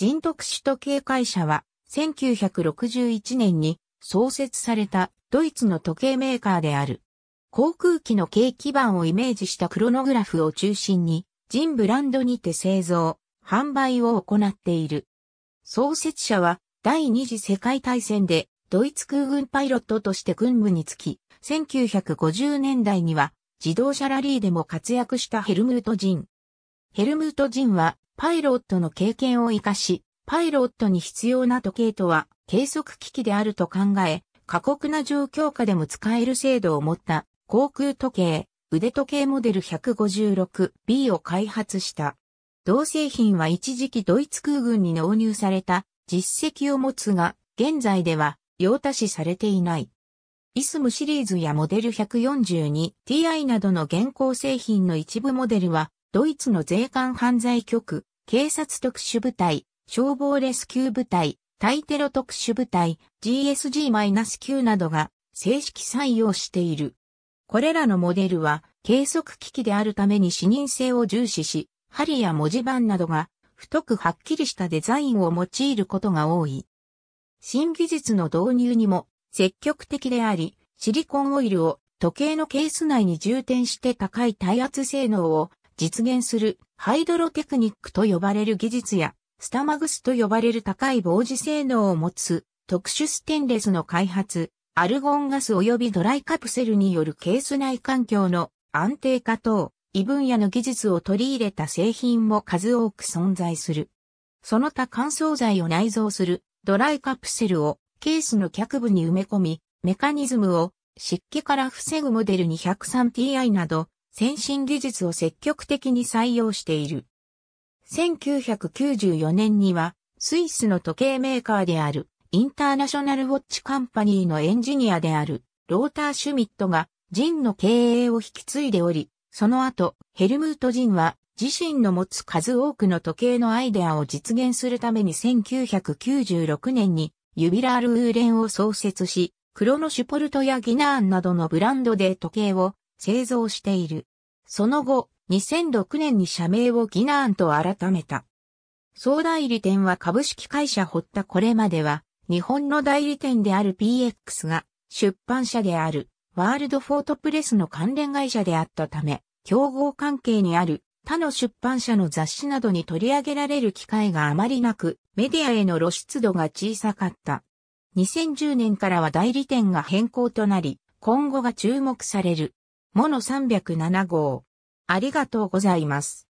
人徳首都警戒社は、1961年に創設されたドイツの時計メーカーである。航空機の景気板をイメージしたクロノグラフを中心に、人ブランドにて製造、販売を行っている。創設者は第二次世界大戦でドイツ空軍パイロットとして軍務につき、1950年代には自動車ラリーでも活躍したヘルムート・人。ヘルムート・ジンは、パイロットの経験を活かし、パイロットに必要な時計とは、計測機器であると考え、過酷な状況下でも使える精度を持った航空時計、腕時計モデル 156B を開発した。同製品は一時期ドイツ空軍に納入された実績を持つが、現在では用達されていない。イスムシリーズやモデル 142ti などの現行製品の一部モデルはドイツの税関犯罪局、警察特殊部隊、消防レスキュー部隊、対テロ特殊部隊 GSG-9 などが正式採用している。これらのモデルは計測機器であるために視認性を重視し、針や文字盤などが太くはっきりしたデザインを用いることが多い。新技術の導入にも積極的であり、シリコンオイルを時計のケース内に充填して高い耐圧性能を実現するハイドロテクニックと呼ばれる技術やスタマグスと呼ばれる高い防止性能を持つ特殊ステンレスの開発、アルゴンガス及びドライカプセルによるケース内環境の安定化等、異分野の技術を取り入れた製品も数多く存在する。その他乾燥剤を内蔵するドライカプセルをケースの脚部に埋め込み、メカニズムを湿気から防ぐモデル 203ti など先進技術を積極的に採用している。1994年には、スイスの時計メーカーである、インターナショナルウォッチカンパニーのエンジニアである、ローター・シュミットが、ジンの経営を引き継いでおり、その後、ヘルムート・ジンは、自身の持つ数多くの時計のアイデアを実現するために1996年に、ユビラール・ウーレンを創設し、クロノシュポルトやギナーンなどのブランドで時計を製造している。その後、2006年に社名をギナーンと改めた。総代理店は株式会社ホッタこれまでは、日本の代理店である PX が、出版社である、ワールドフォートプレスの関連会社であったため、競合関係にある他の出版社の雑誌などに取り上げられる機会があまりなく、メディアへの露出度が小さかった。2010年からは代理店が変更となり、今後が注目される。モノ307号。ありがとうございます。